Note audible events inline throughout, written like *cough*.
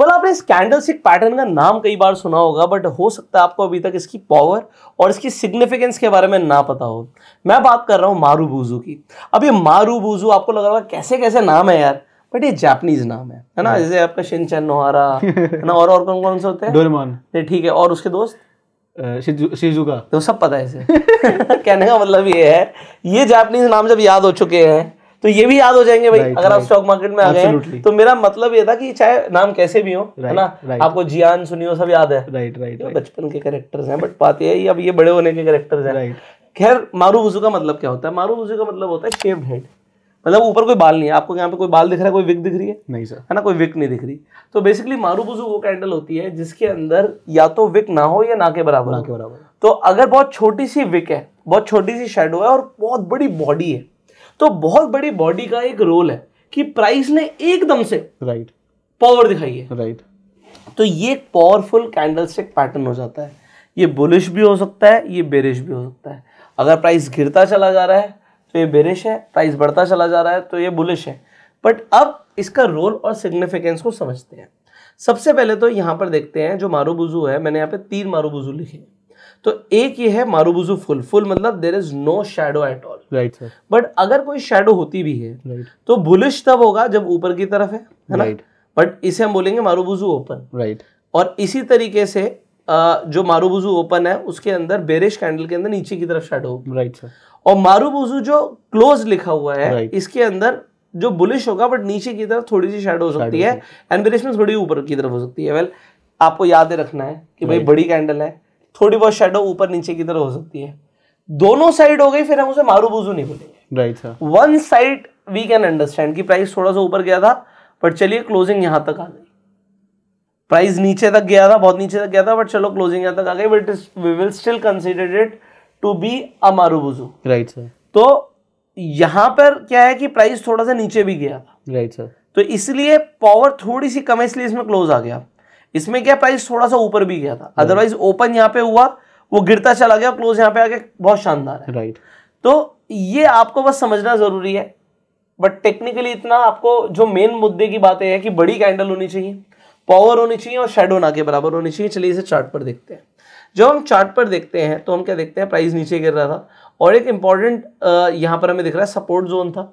Well well, आपने scandal stick pattern का नाम कई बार सुना होगा बट हो सकता है आपको अभी तक इसकी पावर और इसकी सिग्निफिकेंस के बारे में ना पता हो मैं बात कर रहा हूँ मारू बूजू की अब ये मारू बूजू आपको लग रहा होगा कैसे कैसे नाम है यार बट ये जापानीज नाम है है ना हाँ। जैसे आपका चैन नोहारा *laughs* है ना और और कौन कौन से होते हैं ठीक है और उसके दोस्त शिजुका तो सब पता है इसे *laughs* *laughs* कहने का मतलब ये है ये जापानीज नाम जब याद हो चुके हैं तो ये भी याद हो जाएंगे भाई right, अगर right. आप स्टॉक मार्केट में आ गए तो मेरा मतलब ये था कि चाहे नाम कैसे भी हो right, है ना आपको जियान सुनियो सब याद है राइट राइट बचपन के करेक्टर्स हैं बट बात ये है अब ये बड़े होने के कैरेक्टर्स हैं खैर मारू वजू का मतलब क्या होता है मारू वजू का मतलब होता है शेव हेड मतलब ऊपर कोई बाल नहीं है आपको यहाँ पे कोई बाल दिख रहा है कोई विक दिख रही है नहीं सर है ना कोई विक नहीं दिख रही तो बेसिकली मारू बुजू वो कैंडल होती है जिसके अंदर या तो विक ना हो या ना के बराबर ना के बराबर तो अगर बहुत छोटी सी विक है बहुत छोटी सी शेडो है और बहुत बड़ी बॉडी है तो बहुत बड़ी बॉडी का एक रोल है कि प्राइस ने एकदम से राइट right. पावर दिखाई है राइट right. तो ये एक पावरफुल कैंडल स्टिक पैटर्न हो जाता है ये बुलिश भी हो सकता है ये बेरिश भी हो सकता है अगर प्राइस गिरता चला जा रहा है तो ये बेरिश है प्राइस बढ़ता चला जा रहा है तो ये बुलिश है बट अब इसका रोल और सिग्निफिकेंस को समझते हैं सबसे पहले तो यहाँ पर देखते हैं जो मारूबुजू है मैंने यहाँ पे तीन मारूबुजू लिखे तो एक ये है मारूबुजू फुल फुल मतलब there is no shadow at all right sir but अगर कोई शेडो होती भी है right. तो बुलिश तब होगा जब ऊपर की तरफ है है ना बट इसे हम बोलेंगे मारूबुजू ओपन राइट और इसी तरीके से जो मारूबुजू ओपन है उसके अंदर बेरिश कैंडल के अंदर नीचे की तरफ शेडो राइट सर और मारूबुजू जो क्लोज लिखा हुआ है right. इसके अंदर जो बुलिश होगा बट नीचे की तरफ थोड़ी सी शेडो हो सकती है एंड बेरिश में थोड़ी ऊपर की तरफ हो सकती है वेल आपको याद रखना है कि भाई बड़ी कैंडल है थोड़ी बहुत शेडो ऊपर नीचे की तरफ हो सकती है दोनों साइड हो गई फिर हम उसे मारू बुजू नहीं बोले right sir one side we can understand कि प्राइस थोड़ा सा ऊपर गया था बट चलिए क्लोजिंग यहां तक आ गई प्राइस नीचे तक गया था बहुत नीचे तक गया था बट चलो क्लोजिंग यहां तक आ गई but we will still consider it to be a marubozu right sir तो यहां पर क्या है कि प्राइस थोड़ा सा नीचे भी गया था राइट सर तो इसलिए पावर थोड़ी सी कम है इसलिए इसमें क्लोज आ गया इसमें क्या प्राइस थोड़ा सा ऊपर भी गया था अदरवाइज ओपन यहाँ पे हुआ वो गिरता चला गया क्लोज यहाँ पे आके बहुत शानदार है राइट तो ये आपको बस समझना जरूरी है बट टेक्निकली इतना आपको जो मेन मुद्दे की बात है कि बड़ी कैंडल होनी चाहिए पावर होनी चाहिए और शेडो ना के बराबर होनी चाहिए चलिए इसे चार्ट पर देखते हैं जब हम चार्ट पर देखते हैं तो हम क्या देखते हैं प्राइस नीचे गिर रहा था और एक इंपॉर्टेंट यहाँ पर हमें दिख रहा है सपोर्ट जोन था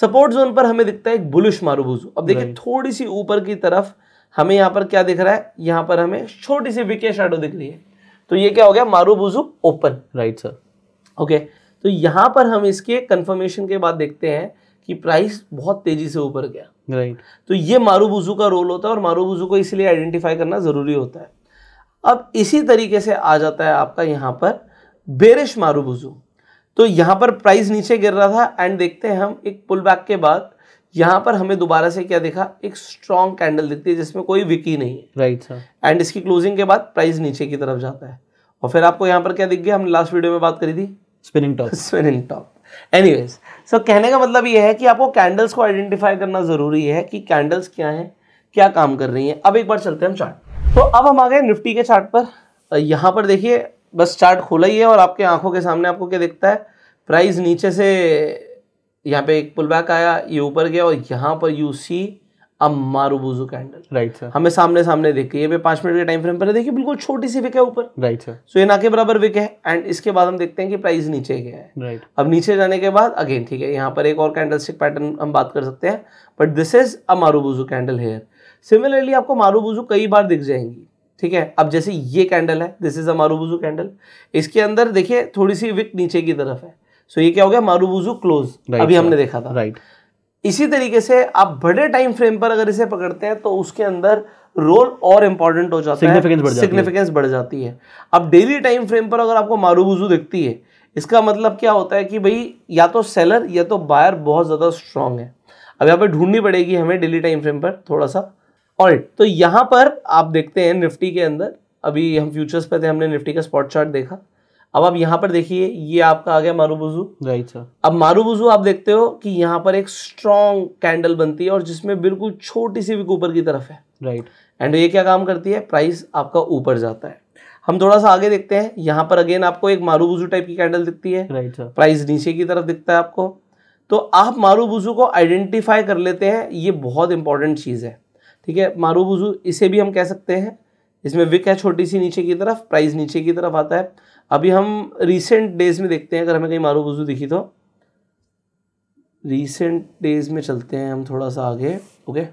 सपोर्ट जोन पर हमें दिखता है एक बुलिश मारूबूजू अब देखिए थोड़ी सी ऊपर की तरफ हमें यहाँ पर क्या दिख रहा है यहाँ पर हमें छोटी सी विके शेडो दिख रही है तो ये क्या हो गया marubozu open right sir okay तो यहाँ पर हम इसके कंफर्मेशन के बाद देखते हैं कि प्राइस बहुत तेजी से ऊपर गया राइट right. तो ये मारूबुजू का रोल होता है और मारूबुजू को इसलिए आइडेंटिफाई करना ज़रूरी होता है अब इसी तरीके से आ जाता है आपका यहाँ पर बेरिश मारूबुजू तो यहाँ पर प्राइस नीचे गिर रहा था एंड देखते हैं हम एक पुल बैक के बाद यहाँ पर हमें दोबारा से क्या देखा एक स्ट्रॉन्ग कैंडल दिखती है जिसमें कोई विकी नहीं है राइट सर एंड इसकी क्लोजिंग के बाद प्राइस नीचे की तरफ जाता है और फिर आपको यहाँ पर क्या दिख गया हमने लास्ट वीडियो में बात करी थी spinning top spinning top anyways so कहने का मतलब ये है कि आपको कैंडल्स को आइडेंटिफाई करना जरूरी है कि कैंडल्स क्या है क्या काम कर रही है अब एक बार चलते हैं हम चार्ट तो अब हम आ गए निफ्टी के चार्ट पर यहाँ पर देखिए बस चार्ट खुला ही है और आपके आंखों के सामने आपको क्या दिखता है प्राइस नीचे से यहाँ पे एक पुल बैक आया ये ऊपर गया और यहाँ पर यू सी अब मारूबूजू कैंडल राइट सर हमें सामने सामने देख के ये भी पांच मिनट के टाइम फ्रेम पर देखिए बिल्कुल छोटी सी विक है ऊपर राइट सर सो ये ना के बराबर विक है एंड इसके बाद हम देखते हैं कि प्राइस नीचे गया है राइट right. अब नीचे जाने के बाद अगेन ठीक है यहाँ पर एक और कैंडल स्टिक पैटर्न हम बात कर सकते हैं but this is a marubozu candle here similarly आपको मारूबूजू कई बार दिख जाएंगी ठीक है अब जैसे ये कैंडल है this is a marubozu candle इसके अंदर देखिए थोड़ी सी विक नीचे की तरफ है सो ये क्या हो गया मारूबुजू क्लोज right, अभी sir. हमने देखा था राइट right. इसी तरीके से आप बड़े टाइम फ्रेम पर अगर इसे पकड़ते हैं तो उसके अंदर रोल और इंपॉर्टेंट हो जाता significance है सिग्निफिकेंस बढ़ जाती है अब डेली टाइम फ्रेम पर अगर आपको मारूबुजू दिखती है इसका मतलब क्या होता है कि भाई या तो सेलर या तो बायर बहुत ज़्यादा स्ट्रांग है अब यहाँ पर ढूंढनी पड़ेगी हमें डेली टाइम फ्रेम पर थोड़ा सा और तो यहाँ पर आप देखते हैं निफ्टी के अंदर अभी हम फ्यूचर्स पे थे हमने निफ्टी का स्पॉट चार्ट देखा अब आप यहाँ पर देखिए ये आपका आ गया मारूबुजू राइट सर अब मारूबुजू आप देखते हो कि यहाँ पर एक स्ट्रॉन्ग कैंडल बनती है और जिसमें बिल्कुल छोटी सी भी ऊपर की तरफ है राइट एंड ये क्या काम करती है प्राइस आपका ऊपर जाता है हम थोड़ा सा आगे देखते हैं यहाँ पर अगेन आपको एक मारूबुजू टाइप की कैंडल दिखती है राइट सर प्राइस नीचे की तरफ दिखता है आपको तो आप मारूबुजू को आइडेंटिफाई कर लेते हैं ये बहुत इंपॉर्टेंट चीज़ है ठीक है मारूबुजू इसे भी हम कह सकते हैं इसमें विक है छोटी सी नीचे की तरफ प्राइस नीचे की तरफ आता है अभी हम रीसेंट डेज में देखते हैं अगर हमें कहीं मारू वजू दिखी तो रीसेंट डेज में चलते हैं हम थोड़ा सा आगे ओके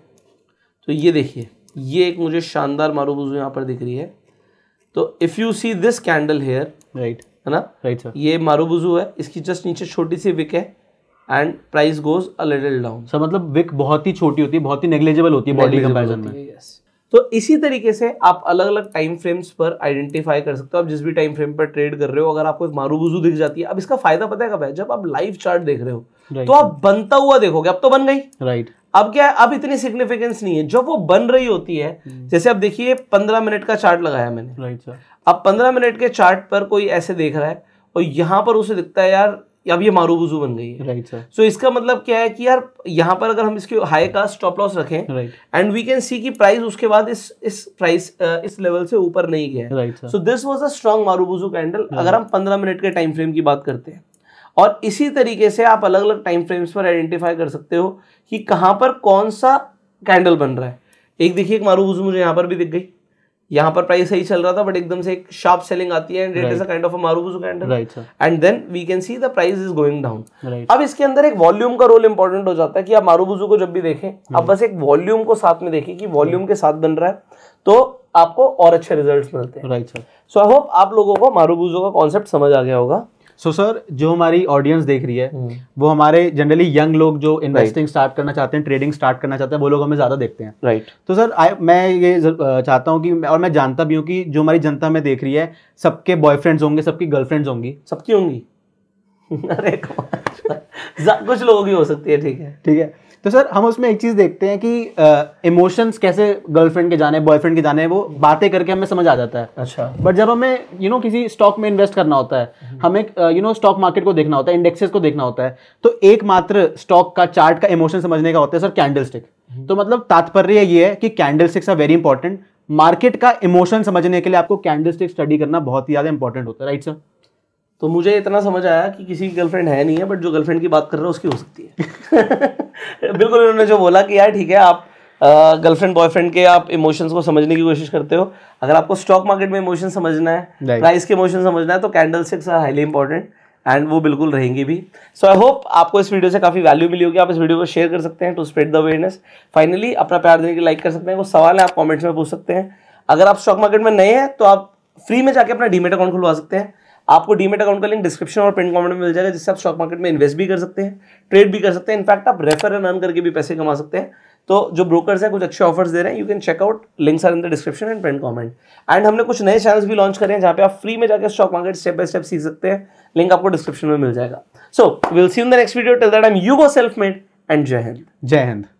तो ये देखिए ये एक मुझे शानदार मारू वजू यहाँ पर दिख रही है तो if you see this candle here right है ना राइट सर ये मारू वजू है इसकी जस्ट नीचे छोटी सी विक है and price goes a little down sir मतलब विक बहुत ही छोटी होती है बहुत ही नेग्लेजेबल होती है बॉडी कंपेरिजन में यस तो इसी तरीके से आप अलग अलग टाइम फ्रेम्स पर आइडेंटिफाई कर सकते हो आप जिस भी टाइम फ्रेम पर ट्रेड कर रहे हो अगर आपको मारूबुजू दिख जाती है अब इसका फायदा पता है कब है जब आप लाइव चार्ट देख रहे हो तो आप बनता हुआ देखोगे अब तो बन गई राइट अब क्या है अब इतनी सिग्निफिकेंस नहीं है जब वो बन रही होती है hmm. जैसे आप देखिए पंद्रह मिनट का चार्ट लगाया मैंने राइट सर अब पंद्रह मिनट के चार्ट पर कोई ऐसे देख रहा है और यहां पर उसे दिखता है यार अब ये मारूबुजू बन गई है राइट सर सो इसका मतलब क्या है कि यार यहाँ पर अगर हम इसके हाई का स्टॉप लॉस रखें एंड वी कैन सी कि प्राइस उसके बाद इस इस प्राइस इस लेवल से ऊपर नहीं गया right so this was a maru marubozu candle अगर हम पंद्रह मिनट के टाइम फ्रेम की बात करते हैं और इसी तरीके से आप अलग अलग टाइम फ्रेम्स पर आइडेंटिफाई कर सकते हो कि कहाँ पर कौन सा कैंडल बन रहा है एक देखिए एक मारूबुजू मुझे यहाँ पर भी दिख गई यहाँ पर प्राइस सही चल रहा था बट एकदम से एक शार्प सेलिंग आती है and it is a kind of a marubozu and then we can see the price is going down अब इसके अंदर एक वॉल्यूम का रोल इंपॉर्टेंट हो जाता है कि आप मारूबुजू को जब भी देखें right. आप hmm. बस एक वॉल्यूम को साथ में देखें कि वॉल्यूम right. Hmm. के साथ बन रहा है तो आपको और अच्छे रिजल्ट मिलते हैं right sir so I hope आप लोगों को मारूबुजू का कॉन्सेप्ट समझ आ गया होगा सो so, सर जो हमारी ऑडियंस देख रही है हम्म। वो हमारे जनरली यंग लोग जो इन्वेस्टिंग स्टार्ट करना चाहते हैं ट्रेडिंग स्टार्ट करना चाहते हैं वो लोग हमें ज़्यादा देखते हैं राइट right. तो सर आई मैं ये चाहता हूँ कि और मैं जानता भी हूँ कि जो हमारी जनता में देख रही है सबके बॉयफ्रेंड्स होंगे सबकी गर्लफ्रेंड्स होंगी सबकी होंगी *laughs* अरे कुछ लोगों की हो सकती है ठीक है ठीक है तो सर हम उसमें एक चीज़ देखते हैं कि इमोशंस कैसे गर्लफ्रेंड के जाने बॉयफ्रेंड के जाने वो बातें करके हमें समझ आ जाता है अच्छा बट जब हमें यू you नो know, किसी स्टॉक में इन्वेस्ट करना होता है हम्म। हमें यू नो स्टॉक मार्केट को देखना होता है इंडेक्सेस को देखना होता है तो एकमात्र स्टॉक का चार्ट का इमोशन समझने का होता है सर कैंडल हम्म। तो मतलब तात्पर्य ये है कि candlesticks are very important market का इमोशन समझने के लिए आपको कैंडल स्टिक स्टडी करना बहुत ही ज़्यादा इंपॉर्टेंट होता है राइट सर तो मुझे इतना समझ आया कि किसी की गर्लफ्रेंड है नहीं है बट जो गर्लफ्रेंड की बात कर रहा है उसकी हो सकती है *laughs* बिल्कुल उन्होंने जो बोला कि यार ठीक है आप गर्लफ्रेंड बॉयफ्रेंड के आप इमोशंस को समझने की कोशिश करते हो अगर आपको स्टॉक मार्केट में इमोशन समझना है प्राइस के इमोशन समझना है तो candlesticks are highly important and वो बिल्कुल रहेंगी भी सो आई होप आपको इस वीडियो से काफ़ी वैल्यू मिली होगी आप इस वीडियो को शेयर कर सकते हैं to spread the awareness finally अपना प्यार देने के लाइक कर सकते हैं कुछ सवाल है आप कॉमेंट्स में पूछ सकते हैं अगर आप स्टॉक मार्केट में नए हैं तो आप फ्री में जाके अपना डीमेट अकाउंट खुलवा सकते हैं आपको डीमेट अकाउंट का लिंक डिस्क्रिप्शन और प्रिंट कमेंट में मिल जाएगा जिससे आप स्टॉक मार्केट में इन्वेस्ट भी कर सकते हैं ट्रेड भी कर सकते हैं इनफैक्ट आप रेफर एंड अर्न करके भी पैसे कमा सकते हैं तो जो ब्रोकर्स हैं कुछ अच्छे ऑफर्स दे रहे हैं you can check out links are in the description and pinned comment and हमने कुछ नए चैनल्स भी लॉन्च करे हैं जहाँ पे आप फ्री में जाकर stock market step by step सीख सकते हैं लिंक आपको डिस्क्रिप्शन में मिल जाएगा so will see in the next video tell that I am you go self made and Jai Hind जय हिंद